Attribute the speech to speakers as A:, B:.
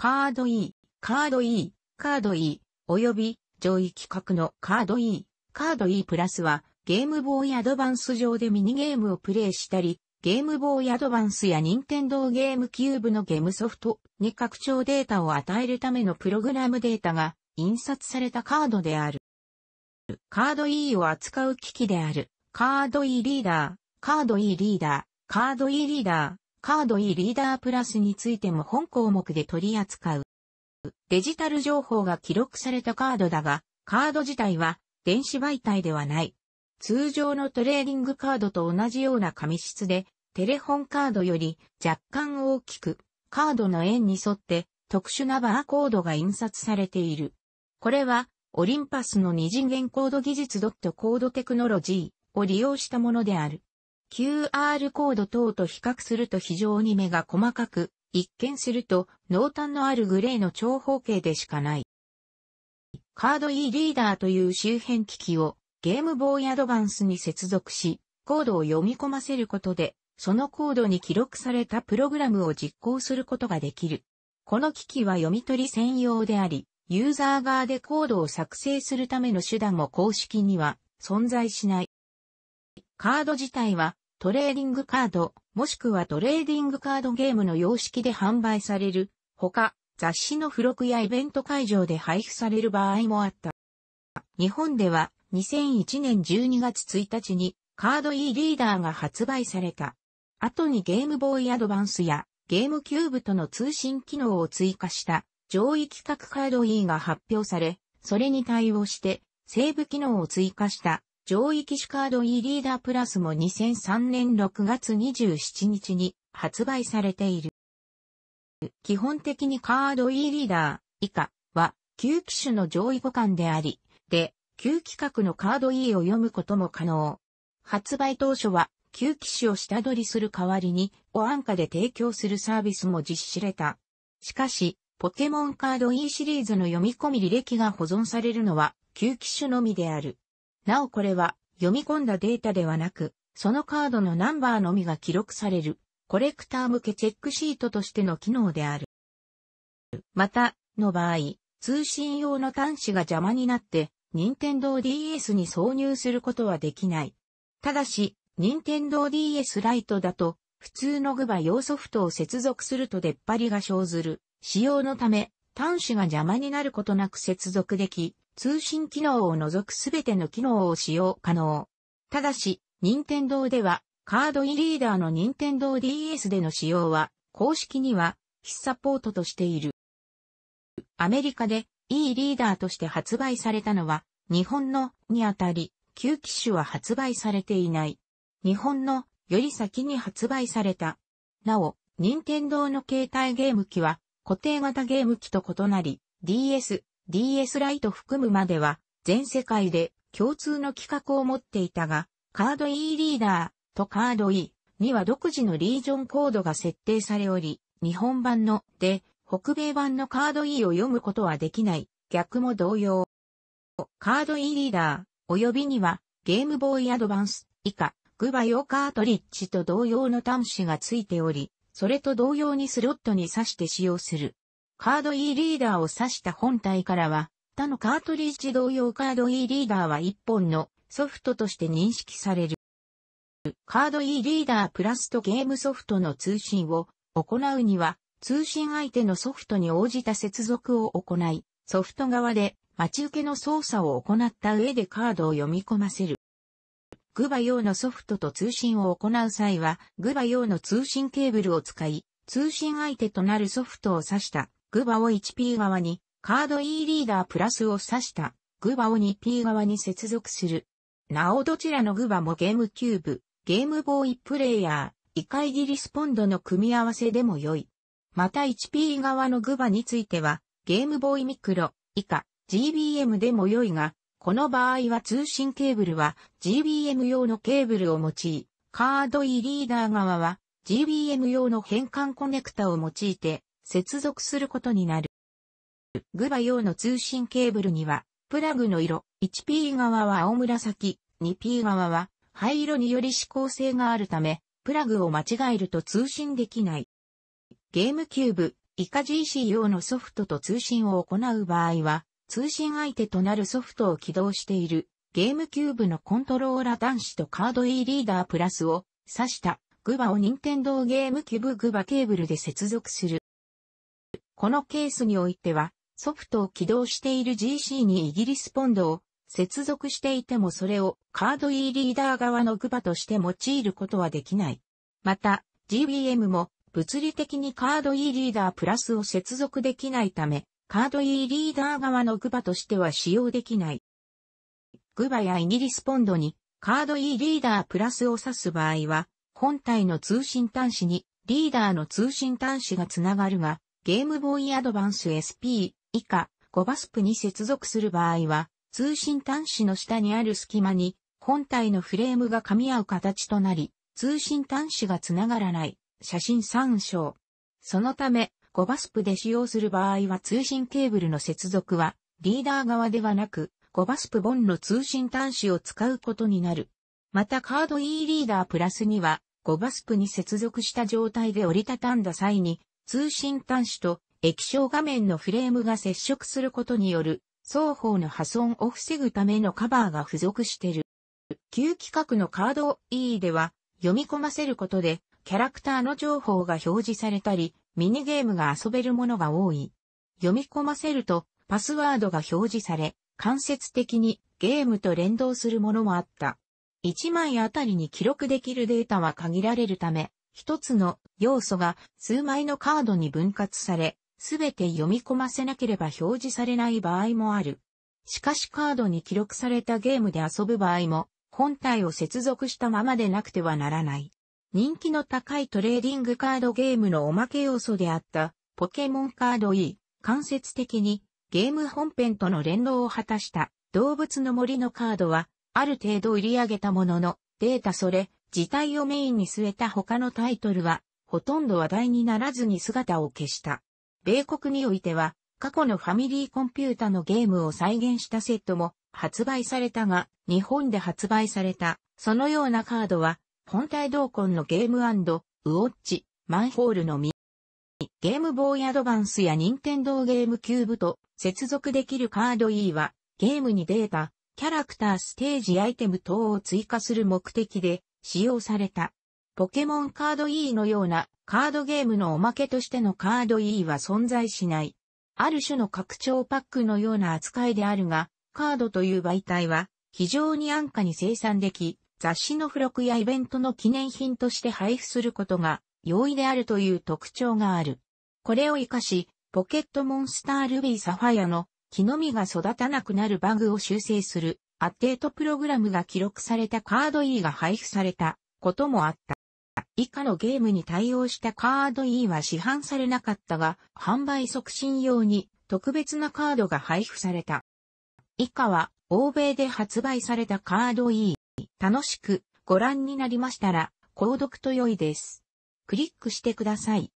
A: カード E、カード E、カード E、および上位規格のカード E、カード E プラスはゲームボーイアドバンス上でミニゲームをプレイしたり、ゲームボーイアドバンスや任天堂ゲームキューブのゲームソフトに拡張データを与えるためのプログラムデータが印刷されたカードである。カード E を扱う機器である。カード E リーダー、カード E リーダー、カード E リーダー、カード E リーダープラスについても本項目で取り扱う。デジタル情報が記録されたカードだが、カード自体は電子媒体ではない。通常のトレーディングカードと同じような紙質で、テレホンカードより若干大きく、カードの円に沿って特殊なバーコードが印刷されている。これは、オリンパスの二次元コード技術ドットコードテクノロジーを利用したものである。QR コード等と比較すると非常に目が細かく、一見すると濃淡のあるグレーの長方形でしかない。カード E リーダーという周辺機器をゲームボーイアドバンスに接続し、コードを読み込ませることで、そのコードに記録されたプログラムを実行することができる。この機器は読み取り専用であり、ユーザー側でコードを作成するための手段も公式には存在しない。カード自体はトレーディングカード、もしくはトレーディングカードゲームの様式で販売される、他、雑誌の付録やイベント会場で配布される場合もあった。日本では2001年12月1日にカード E リーダーが発売された。後にゲームボーイアドバンスやゲームキューブとの通信機能を追加した上位企画カード E が発表され、それに対応してセーブ機能を追加した上位機種カード e リーダープラスも2003年6月27日に発売されている。基本的にカード e リーダー以下は旧機種の上位互換であり、で、旧規格のカード E を読むことも可能。発売当初は旧機種を下取りする代わりに、お安価で提供するサービスも実施された。しかし、ポケモンカード E シリーズの読み込み履歴が保存されるのは、旧機種のみである。なおこれは読み込んだデータではなく、そのカードのナンバーのみが記録される、コレクター向けチェックシートとしての機能である。また、の場合、通信用の端子が邪魔になって、任天堂 DS に挿入することはできない。ただし、任天堂 DS ライトだと、普通のグバ用ソフトを接続すると出っ張りが生ずる。使用のため、端子が邪魔になることなく接続でき、通信機能を除くすべての機能を使用可能。ただし、任天堂では、カードイリーダーの任天堂 DS での使用は、公式には、必サポートとしている。アメリカで、e リーダーとして発売されたのは、日本のにあたり、旧機種は発売されていない。日本のより先に発売された。なお、任天堂の携帯ゲーム機は固定型ゲーム機と異なり、DS、DS ライト含むまでは、全世界で共通の規格を持っていたが、カード E リーダーとカード E には独自のリージョンコードが設定されおり、日本版ので、北米版のカード E を読むことはできない、逆も同様。カード E リーダー、及びには、ゲームボーイアドバンス以下、グバオカートリッジと同様の端子がついており、それと同様にスロットに挿して使用する。カード E リーダーを指した本体からは、他のカートリッジ同様カード E リーダーは1本のソフトとして認識される。カード E リーダープラスとゲームソフトの通信を行うには、通信相手のソフトに応じた接続を行い、ソフト側で待ち受けの操作を行った上でカードを読み込ませる。グバ用のソフトと通信を行う際は、グバ用の通信ケーブルを使い、通信相手となるソフトを指したグバを 1P 側に、カード E リーダープラスを指した、グバを 2P 側に接続する。なおどちらのグバもゲームキューブ、ゲームボーイプレイヤー、イカイギリスポンドの組み合わせでも良い。また 1P 側のグバについては、ゲームボーイミクロ、以下、GBM でも良いが、この場合は通信ケーブルは GBM 用のケーブルを用い、カード E リーダー側は GBM 用の変換コネクタを用いて、接続することになる。グバ用の通信ケーブルには、プラグの色、1P 側は青紫、2P 側は灰色により指向性があるため、プラグを間違えると通信できない。ゲームキューブ、以下 GC 用のソフトと通信を行う場合は、通信相手となるソフトを起動している、ゲームキューブのコントローラ端子とカード E リーダープラスを挿したグバを Nintendo ゲームキューブグバケーブルで接続する。このケースにおいては、ソフトを起動している GC にイギリスポンドを接続していてもそれをカード e リーダー側のグバとして用いることはできない。また、GBM も物理的にカード e リーダープラスを接続できないため、カード e リーダー側のグバとしては使用できない。グバやイギリスポンドにカード e リーダープラスを指す場合は、本体の通信端子にリーダーの通信端子がつながるが、ゲームボーイアドバンス SP 以下5バスプに接続する場合は、通信端子の下にある隙間に本体のフレームが噛み合う形となり、通信端子がつながらない。写真参照。そのため、5バスプで使用する場合は通信ケーブルの接続はリーダー側ではなく、5バスプボンの通信端子を使うことになる。またカード E リーダープラスには、5バスプに接続した状態で折りたたんだ際に、通信端子と液晶画面のフレームが接触することによる双方の破損を防ぐためのカバーが付属してる。旧規格のカード E では読み込ませることでキャラクターの情報が表示されたりミニゲームが遊べるものが多い。読み込ませるとパスワードが表示され間接的にゲームと連動するものもあった。1枚あたりに記録できるデータは限られるため一つの要素が数枚のカードに分割され、すべて読み込ませなければ表示されない場合もある。しかしカードに記録されたゲームで遊ぶ場合も、本体を接続したままでなくてはならない。人気の高いトレーディングカードゲームのおまけ要素であったポケモンカード E、間接的にゲーム本編との連動を果たした動物の森のカードはある程度売り上げたもののデータそれ自体をメインに据えた他のタイトルは、ほとんど話題にならずに姿を消した。米国においては、過去のファミリーコンピュータのゲームを再現したセットも発売されたが、日本で発売された、そのようなカードは、本体同梱のゲームウォッチ、マンホールのみ。ゲームボーイアドバンスや任天堂ゲームキューブと接続できるカード E は、ゲームにデータ、キャラクターステージアイテム等を追加する目的で使用された。ポケモンカード E のようなカードゲームのおまけとしてのカード E は存在しない。ある種の拡張パックのような扱いであるが、カードという媒体は非常に安価に生産でき、雑誌の付録やイベントの記念品として配布することが容易であるという特徴がある。これを活かし、ポケットモンスタールビーサファイアの木の実が育たなくなるバグを修正するアッテートプログラムが記録されたカード E が配布されたこともあった。以下のゲームに対応したカード E は市販されなかったが、販売促進用に特別なカードが配布された。以下は、欧米で発売されたカード E。楽しくご覧になりましたら、購読と良いです。クリックしてください。